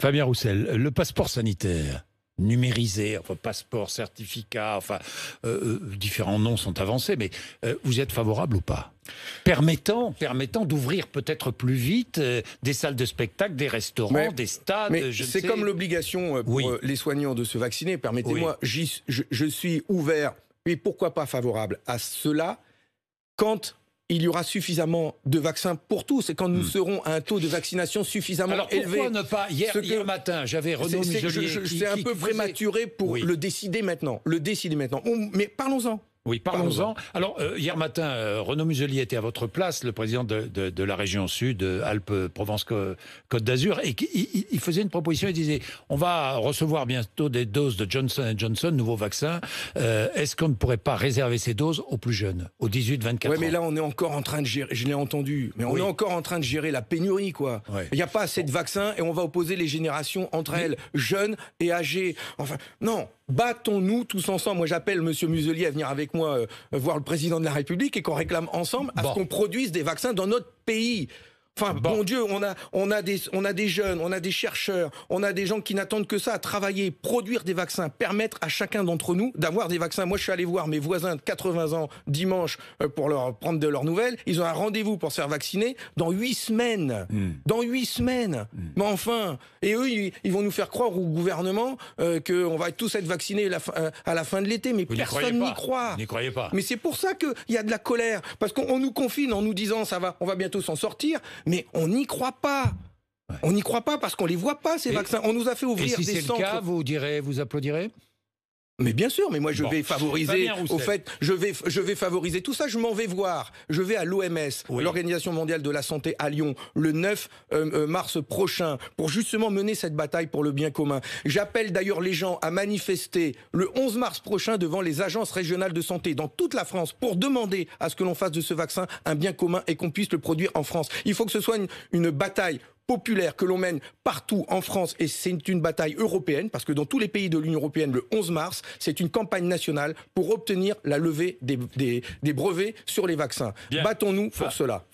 Fabien Roussel, le passeport sanitaire numérisé, passeport, certificat, enfin euh, euh, différents noms sont avancés, mais euh, vous êtes favorable ou pas Permettant, permettant d'ouvrir peut-être plus vite des salles de spectacle, des restaurants, des stades. je C'est comme l'obligation pour les soignants de se vacciner. Permettez-moi, je, je suis ouvert et pourquoi pas favorable à cela quand il y aura suffisamment de vaccins pour tous et quand nous hmm. serons à un taux de vaccination suffisamment élevé. Alors pourquoi ne pas hier, matin J'avais Renaud C'est un peu prématuré pour le décider maintenant. Le décider maintenant. mais parlons-en. Oui, parlons-en. Alors, euh, hier matin, euh, Renaud Muselier était à votre place, le président de, la région sud, euh, Alpes-Provence-Côte d'Azur, et il, faisait une proposition, il disait, on va recevoir bientôt des doses de Johnson Johnson, nouveau vaccin, est-ce qu'on ne pourrait pas réserver ces doses aux plus jeunes, aux 18-24 ans Oui, mais là, on est encore en train de gérer, je l'ai entendu, mais on est encore en train de gérer la pénurie, quoi. Il n'y a pas assez de vaccins et on va opposer les générations entre elles, jeunes et âgées. Enfin, non, battons-nous tous ensemble. Moi, j'appelle M. Muselier à venir avec moi euh, voir le président de la République et qu'on réclame ensemble à ce qu'on produise des vaccins dans notre pays. Enfin, bah. bon. Dieu, on a, on, a des, on a des jeunes, on a des chercheurs, on a des gens qui n'attendent que ça, à travailler, produire des vaccins, permettre à chacun d'entre nous d'avoir des vaccins. Moi, je suis allé voir mes voisins de 80 ans dimanche euh, pour leur prendre de leurs nouvelles. Ils ont un rendez-vous pour se faire vacciner dans huit semaines. Hmm. Dans huit semaines. Hmm. Mais enfin, et eux, ils, vont nous faire croire au gouvernement euh, que qu'on va tous être vaccinés euh, à la fin de l'été. Mais personne n'y croit. N'y croyez pas. Mais c'est pour ça qu'il y a de la colère. Parce qu'on nous confine en nous disant ça va, on va bientôt s'en sortir mais on n'y croit pas. On n'y croit pas parce qu'on les voit pas ces vaccins. On nous a fait ouvrir et si c'est le cas, vous direz, vous applaudirez mais bien sûr, mais moi je vais favoriser au fait, je vais je vais favoriser tout ça, je m'en vais voir. Je vais à l'OMS, l'Organisation mondiale de la santé à Lyon le 9 euh, euh, mars prochain pour justement mener cette bataille pour le bien commun. J'appelle d'ailleurs les gens à manifester le 11 mars prochain devant les agences régionales de santé dans toute la France pour demander à ce que l'on fasse de ce vaccin un bien commun et qu'on puisse le produire en France. Il faut que ce soit une bataille populaire que l'on mène partout en France et c'est une bataille européenne parce que dans tous les pays de l'Union européenne, le 11 mars, c'est une campagne nationale pour obtenir la levée des, brevets sur les vaccins. Battons-nous pour cela.